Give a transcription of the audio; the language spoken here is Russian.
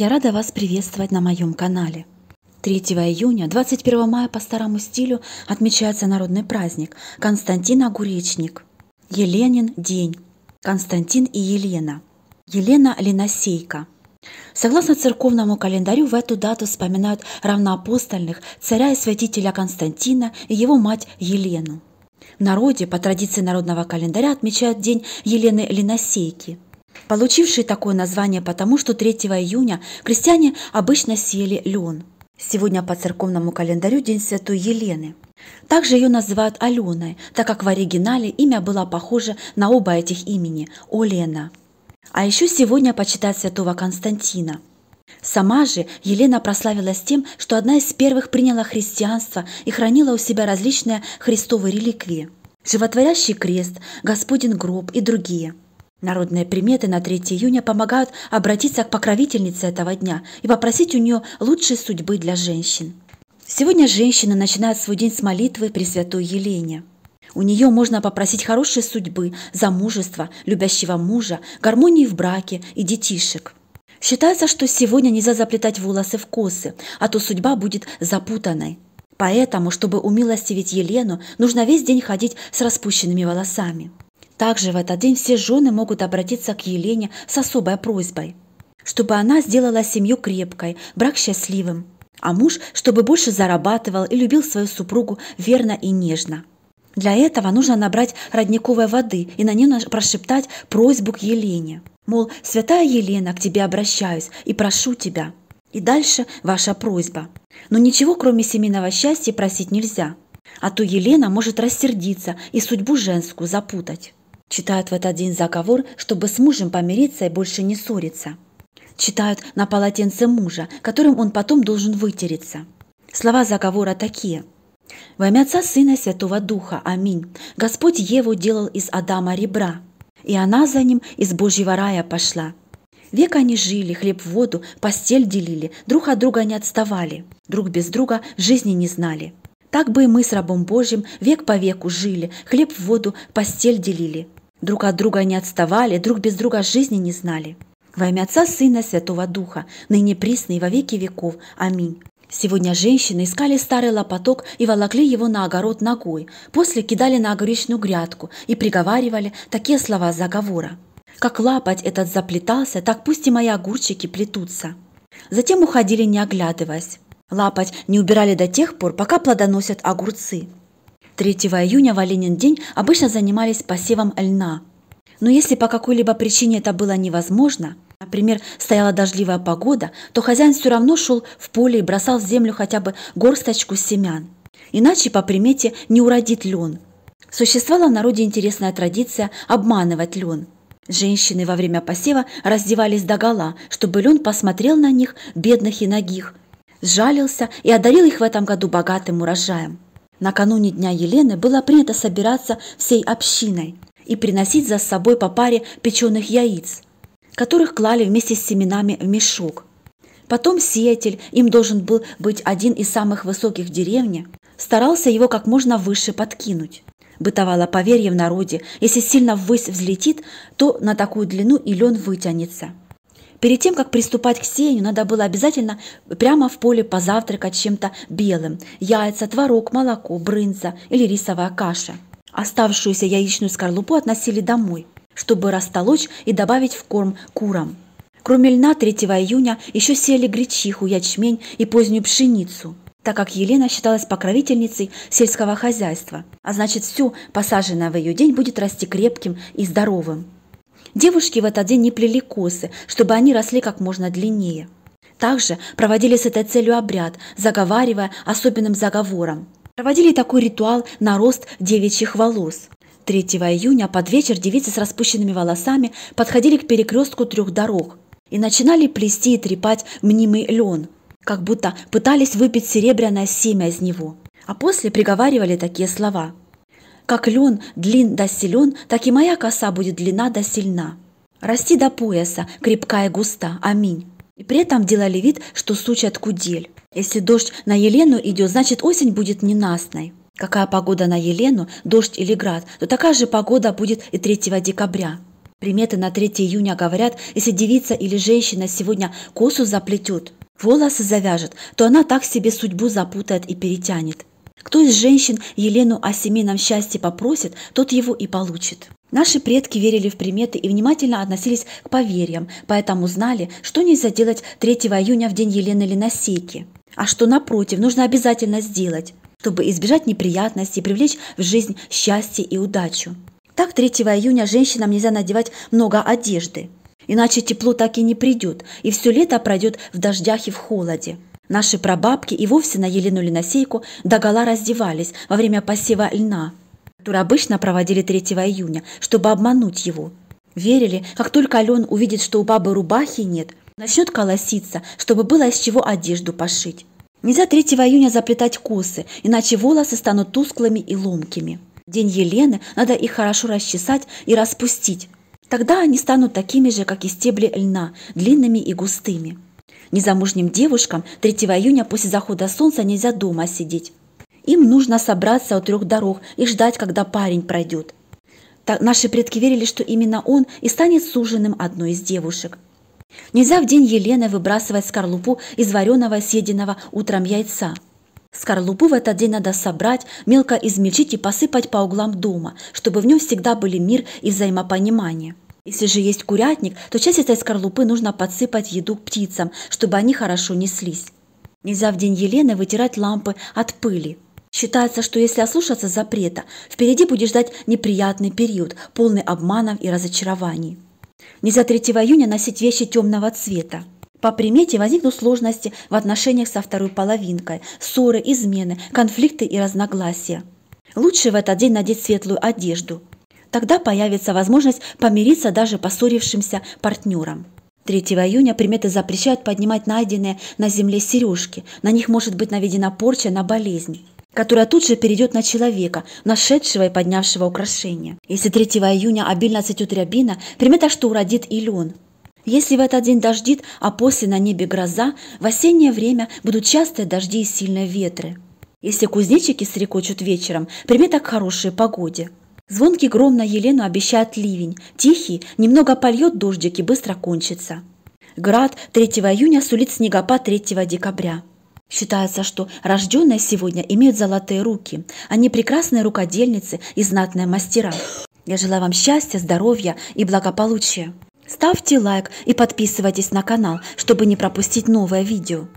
Я рада вас приветствовать на моем канале. 3 июня, 21 мая по старому стилю отмечается народный праздник Константин Огуречник, Еленин день, Константин и Елена, Елена Леносейка. Согласно церковному календарю, в эту дату вспоминают равноапостольных царя и святителя Константина и его мать Елену. В народе по традиции народного календаря отмечают день Елены Леносейки – получившие такое название потому, что 3 июня крестьяне обычно съели лен. Сегодня по церковному календарю День Святой Елены. Также ее называют Аленой, так как в оригинале имя было похоже на оба этих имени – Олена. А еще сегодня почитают святого Константина. Сама же Елена прославилась тем, что одна из первых приняла христианство и хранила у себя различные христовые реликвии – животворящий крест, Господин гроб и другие – Народные приметы на 3 июня помогают обратиться к покровительнице этого дня и попросить у нее лучшей судьбы для женщин. Сегодня женщины начинают свой день с молитвы Пресвятой Елене. У нее можно попросить хорошей судьбы, замужества, любящего мужа, гармонии в браке и детишек. Считается, что сегодня нельзя заплетать волосы в косы, а то судьба будет запутанной. Поэтому, чтобы умилостивить Елену, нужно весь день ходить с распущенными волосами. Также в этот день все жены могут обратиться к Елене с особой просьбой, чтобы она сделала семью крепкой, брак счастливым, а муж, чтобы больше зарабатывал и любил свою супругу верно и нежно. Для этого нужно набрать родниковой воды и на нее прошептать просьбу к Елене. Мол, святая Елена, к тебе обращаюсь и прошу тебя. И дальше ваша просьба. Но ничего, кроме семейного счастья, просить нельзя. А то Елена может рассердиться и судьбу женскую запутать. Читают в этот день заговор, чтобы с мужем помириться и больше не ссориться. Читают на полотенце мужа, которым он потом должен вытереться. Слова заговора такие. «Во имя Отца, Сына и Святого Духа. Аминь. Господь Еву делал из Адама ребра, и она за ним из Божьего рая пошла. Век они жили, хлеб в воду, постель делили, друг от друга не отставали, друг без друга жизни не знали. Так бы и мы с рабом Божьим век по веку жили, хлеб в воду, постель делили, Друг от друга не отставали, друг без друга жизни не знали. Во имя Отца, Сына, Святого Духа, ныне присно во веки веков. Аминь. Сегодня женщины искали старый лопоток и волокли его на огород ногой, после кидали на огуречную грядку и приговаривали такие слова заговора. «Как лапоть этот заплетался, так пусть и мои огурчики плетутся». Затем уходили, не оглядываясь. Лапоть не убирали до тех пор, пока плодоносят огурцы. 3 июня в Оленин день обычно занимались посевом льна. Но если по какой-либо причине это было невозможно, например, стояла дождливая погода, то хозяин все равно шел в поле и бросал в землю хотя бы горсточку семян. Иначе, по примете, не уродит лен. Существовала в народе интересная традиция обманывать лен. Женщины во время посева раздевались до гола, чтобы лен посмотрел на них, бедных и ногих, сжалился и одарил их в этом году богатым урожаем. Накануне Дня Елены было принято собираться всей общиной и приносить за собой по паре печеных яиц, которых клали вместе с семенами в мешок. Потом сеятель, им должен был быть один из самых высоких в деревне, старался его как можно выше подкинуть. Бытовало поверье в народе, если сильно ввысь взлетит, то на такую длину и лен вытянется – Перед тем, как приступать к сеянию, надо было обязательно прямо в поле позавтракать чем-то белым – яйца, творог, молоко, брынза или рисовая каша. Оставшуюся яичную скорлупу относили домой, чтобы растолочь и добавить в корм курам. Кроме льна 3 июня еще сели гречиху, ячмень и позднюю пшеницу, так как Елена считалась покровительницей сельского хозяйства, а значит все, посаженное в ее день, будет расти крепким и здоровым. Девушки в этот день не плели косы, чтобы они росли как можно длиннее. Также проводили с этой целью обряд, заговаривая особенным заговором. Проводили такой ритуал на рост девичьих волос. 3 июня под вечер девицы с распущенными волосами подходили к перекрестку трех дорог и начинали плести и трепать мнимый лен, как будто пытались выпить серебряное семя из него. А после приговаривали такие слова – как лен длин да силен, так и моя коса будет длина да сильна. Расти до пояса, крепкая и густа. Аминь. И при этом делали вид, что сучат кудель. Если дождь на Елену идет, значит осень будет ненастной. Какая погода на Елену, дождь или град, то такая же погода будет и 3 декабря. Приметы на 3 июня говорят, если девица или женщина сегодня косу заплетет, волосы завяжет, то она так себе судьбу запутает и перетянет. Кто из женщин Елену о семейном счастье попросит, тот его и получит. Наши предки верили в приметы и внимательно относились к поверьям, поэтому знали, что нельзя делать 3 июня в день Елены Леносейки, а что, напротив, нужно обязательно сделать, чтобы избежать неприятностей и привлечь в жизнь счастье и удачу. Так 3 июня женщинам нельзя надевать много одежды, иначе тепло так и не придет, и все лето пройдет в дождях и в холоде. Наши прабабки и вовсе на Елену до гола раздевались во время посева льна, который обычно проводили 3 июня, чтобы обмануть его. Верили, как только Ален увидит, что у бабы рубахи нет, начнет колоситься, чтобы было из чего одежду пошить. Нельзя 3 июня заплетать косы, иначе волосы станут тусклыми и ломкими. День Елены надо их хорошо расчесать и распустить. Тогда они станут такими же, как и стебли льна, длинными и густыми. Незамужним девушкам 3 июня после захода солнца нельзя дома сидеть. Им нужно собраться у трех дорог и ждать, когда парень пройдет. Так наши предки верили, что именно он и станет суженым одной из девушек. Нельзя в день Елены выбрасывать скорлупу из вареного съеденного утром яйца. Скорлупу в этот день надо собрать, мелко измельчить и посыпать по углам дома, чтобы в нем всегда были мир и взаимопонимание. Если же есть курятник, то часть этой скорлупы нужно подсыпать еду птицам, чтобы они хорошо неслись. Нельзя в день Елены вытирать лампы от пыли. Считается, что если ослушаться запрета, впереди будет ждать неприятный период, полный обманов и разочарований. Нельзя 3 июня носить вещи темного цвета. По примете возникнут сложности в отношениях со второй половинкой, ссоры, измены, конфликты и разногласия. Лучше в этот день надеть светлую одежду – Тогда появится возможность помириться даже поссорившимся партнерам. 3 июня приметы запрещают поднимать найденные на земле сережки. На них может быть наведена порча на болезнь которая тут же перейдет на человека, нашедшего и поднявшего украшение. Если 3 июня обильно цветет рябина, примета, что уродит и Если в этот день дождит, а после на небе гроза, в осеннее время будут частые дожди и сильные ветры. Если кузнечики срекочут вечером, примета к хорошей погоде – Звонкий гром на Елену обещает ливень. Тихий, немного польет дождик и быстро кончится. Град 3 июня сулит снегопад 3 декабря. Считается, что рожденные сегодня имеют золотые руки. Они прекрасные рукодельницы и знатные мастера. Я желаю вам счастья, здоровья и благополучия. Ставьте лайк и подписывайтесь на канал, чтобы не пропустить новое видео.